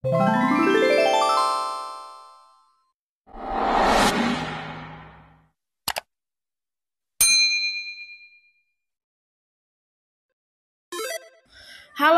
Halo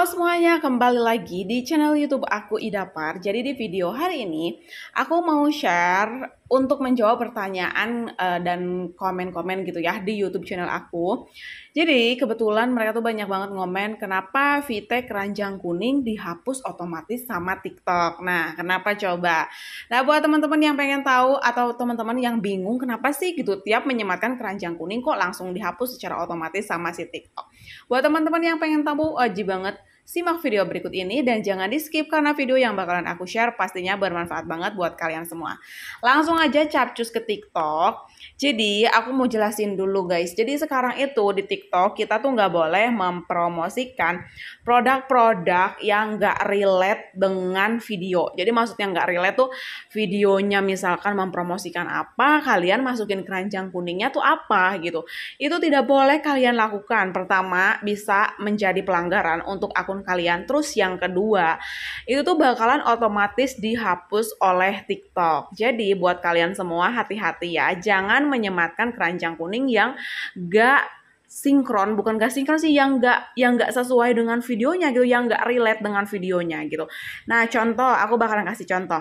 semuanya, kembali lagi di channel YouTube aku Ida Idapar. Jadi di video hari ini aku mau share untuk menjawab pertanyaan uh, dan komen-komen gitu ya di YouTube channel aku. Jadi kebetulan mereka tuh banyak banget ngomen kenapa Vite keranjang kuning dihapus otomatis sama TikTok. Nah, kenapa coba? Nah, buat teman-teman yang pengen tahu atau teman-teman yang bingung kenapa sih gitu tiap menyematkan keranjang kuning kok langsung dihapus secara otomatis sama si TikTok. Buat teman-teman yang pengen tahu wajib banget Simak video berikut ini dan jangan di skip karena video yang bakalan aku share pastinya bermanfaat banget buat kalian semua. Langsung aja capcus ke TikTok. Jadi aku mau jelasin dulu guys. Jadi sekarang itu di TikTok kita tuh nggak boleh mempromosikan produk-produk yang nggak relate dengan video. Jadi maksudnya nggak relate tuh videonya misalkan mempromosikan apa, kalian masukin keranjang kuningnya tuh apa gitu. Itu tidak boleh kalian lakukan. Pertama bisa menjadi pelanggaran untuk akun kalian. Terus yang kedua, itu tuh bakalan otomatis dihapus oleh TikTok. Jadi buat kalian semua hati-hati ya, jangan menyematkan keranjang kuning yang gak sinkron bukan gak sinkron sih yang gak yang gak sesuai dengan videonya gitu yang gak relate dengan videonya gitu nah contoh aku bakalan kasih contoh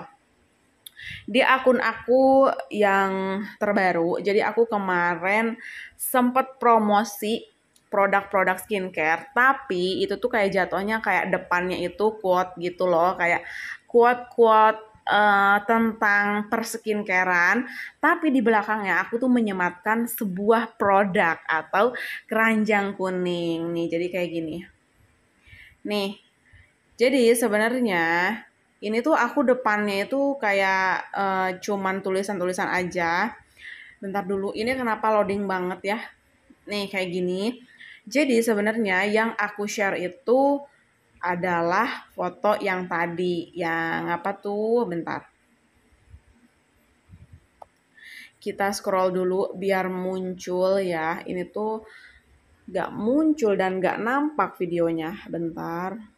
di akun aku yang terbaru jadi aku kemarin sempet promosi produk-produk skincare tapi itu tuh kayak jatuhnya kayak depannya itu quote gitu loh kayak quote-quote uh, tentang perskincarean tapi di belakangnya aku tuh menyematkan sebuah produk atau keranjang kuning nih jadi kayak gini nih jadi sebenarnya ini tuh aku depannya itu kayak uh, cuman tulisan-tulisan aja bentar dulu ini kenapa loading banget ya nih kayak gini jadi sebenarnya yang aku share itu adalah foto yang tadi, yang apa tuh? Bentar. Kita scroll dulu biar muncul ya. Ini tuh gak muncul dan gak nampak videonya. Bentar.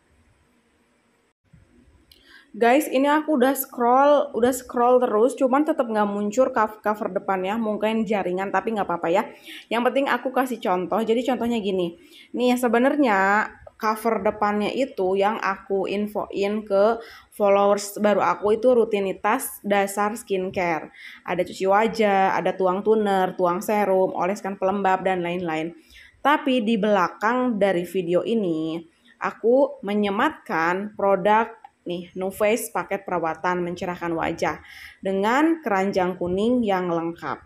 Guys, ini aku udah scroll, udah scroll terus, cuman tetap nggak muncul cover depannya, mungkin jaringan, tapi nggak apa-apa ya. Yang penting aku kasih contoh. Jadi contohnya gini, nih yang sebenarnya cover depannya itu yang aku infoin ke followers baru aku itu rutinitas dasar skincare. Ada cuci wajah, ada tuang toner, tuang serum, oleskan pelembab dan lain-lain. Tapi di belakang dari video ini, aku menyematkan produk nih no face paket perawatan mencerahkan wajah dengan keranjang kuning yang lengkap.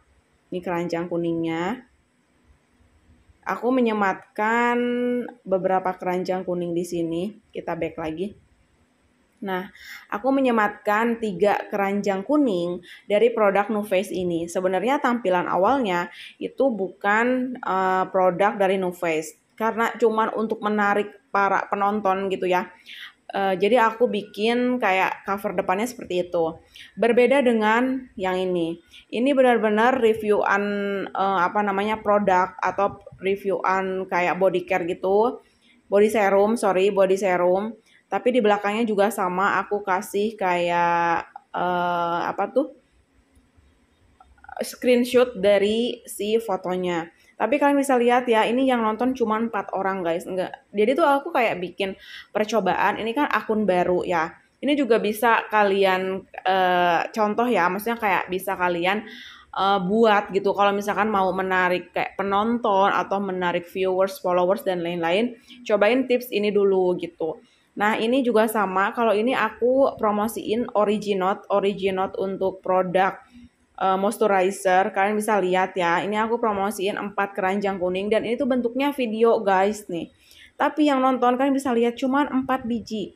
Ini keranjang kuningnya. Aku menyematkan beberapa keranjang kuning di sini. Kita back lagi. Nah, aku menyematkan tiga keranjang kuning dari produk Nuface ini. Sebenarnya tampilan awalnya itu bukan uh, produk dari Nuface karena cuman untuk menarik para penonton gitu ya. Uh, jadi aku bikin kayak cover depannya seperti itu. Berbeda dengan yang ini. Ini benar-benar reviewan uh, apa namanya produk atau reviewan kayak body care gitu. Body serum, sorry, body serum. Tapi di belakangnya juga sama aku kasih kayak uh, apa tuh? screenshot dari si fotonya. Tapi kalian bisa lihat ya, ini yang nonton cuma empat orang guys, enggak. Jadi tuh aku kayak bikin percobaan, ini kan akun baru ya. Ini juga bisa kalian uh, contoh ya, maksudnya kayak bisa kalian uh, buat gitu. Kalau misalkan mau menarik kayak penonton atau menarik viewers, followers dan lain-lain, cobain tips ini dulu gitu. Nah, ini juga sama. Kalau ini aku promosiin Originot, Originot untuk produk uh, moisturizer. Kalian bisa lihat ya, ini aku promosiin empat keranjang kuning dan ini tuh bentuknya video guys nih. Tapi yang nonton kalian bisa lihat cuman empat biji.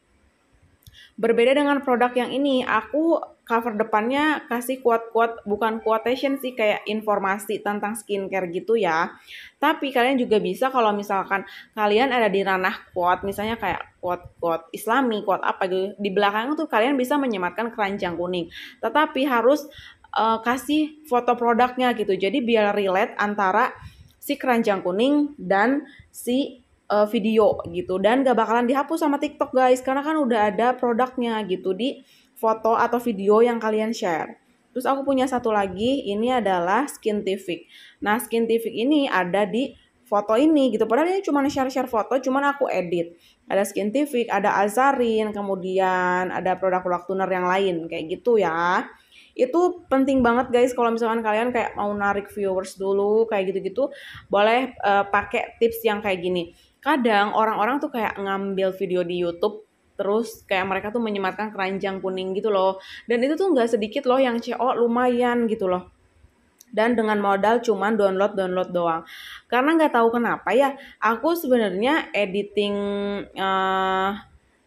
Berbeda dengan produk yang ini, aku cover depannya kasih quote-quote, bukan quotation sih, kayak informasi tentang skincare gitu ya. Tapi kalian juga bisa kalau misalkan kalian ada di ranah quote, misalnya kayak quote-quote islami, quote apa gitu, di belakang tuh kalian bisa menyematkan keranjang kuning. Tetapi harus uh, kasih foto produknya gitu. Jadi biar relate antara si keranjang kuning dan si uh, video gitu dan gak bakalan dihapus sama TikTok guys karena kan udah ada produknya gitu di foto atau video yang kalian share. Terus aku punya satu lagi ini adalah skin TV. Nah, skin TV ini ada di foto ini gitu. Padahal ini cuma share-share foto, cuma aku edit. Ada skin TV, ada Azarin, kemudian ada produk-produk tuner yang lain kayak gitu ya itu penting banget guys kalau misalkan kalian kayak mau narik viewers dulu kayak gitu-gitu boleh uh, pakai tips yang kayak gini kadang orang-orang tuh kayak ngambil video di YouTube terus kayak mereka tuh menyematkan keranjang kuning gitu loh dan itu tuh nggak sedikit loh yang CO lumayan gitu loh dan dengan modal cuman download download doang karena nggak tahu kenapa ya aku sebenarnya editing uh,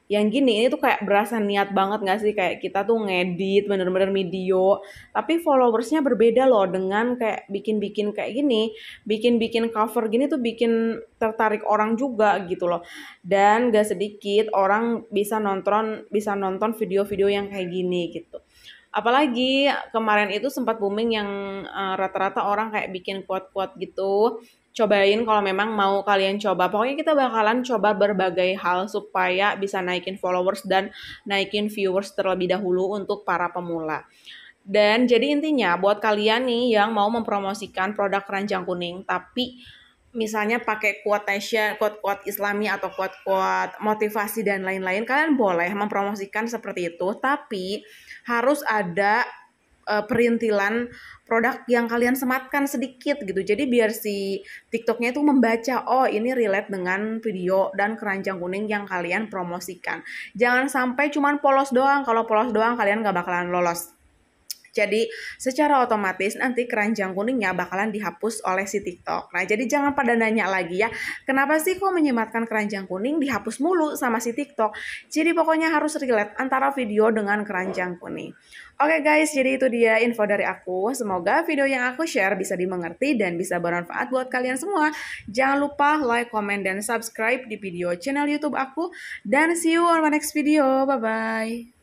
yang gini ini tuh kayak berasa niat banget gak sih kayak kita tuh ngedit bener-bener video tapi followersnya berbeda loh dengan kayak bikin-bikin kayak gini bikin-bikin cover gini tuh bikin tertarik orang juga gitu loh dan gak sedikit orang bisa nonton bisa nonton video-video yang kayak gini gitu apalagi kemarin itu sempat booming yang eh, rata-rata uh, orang kayak bikin kuat-kuat gitu cobain kalau memang mau kalian coba. Pokoknya kita bakalan coba berbagai hal supaya bisa naikin followers dan naikin viewers terlebih dahulu untuk para pemula. Dan jadi intinya buat kalian nih yang mau mempromosikan produk keranjang kuning tapi misalnya pakai quotation, quote-quote islami atau quote-quote motivasi dan lain-lain, kalian boleh mempromosikan seperti itu, tapi harus ada uh, perintilan produk yang kalian sematkan sedikit gitu. Jadi biar si TikToknya itu membaca, oh ini relate dengan video dan keranjang kuning yang kalian promosikan. Jangan sampai cuman polos doang. Kalau polos doang kalian gak bakalan lolos. Jadi secara otomatis nanti keranjang kuningnya bakalan dihapus oleh si TikTok. Nah, jadi jangan pada nanya lagi ya, kenapa sih kok menyematkan keranjang kuning dihapus mulu sama si TikTok? Jadi pokoknya harus relate antara video dengan keranjang kuning. Oke okay guys, jadi itu dia info dari aku. Semoga video yang aku share bisa dimengerti dan bisa bermanfaat buat kalian semua. Jangan lupa like, comment, dan subscribe di video channel YouTube aku. Dan see you on my next video. Bye-bye.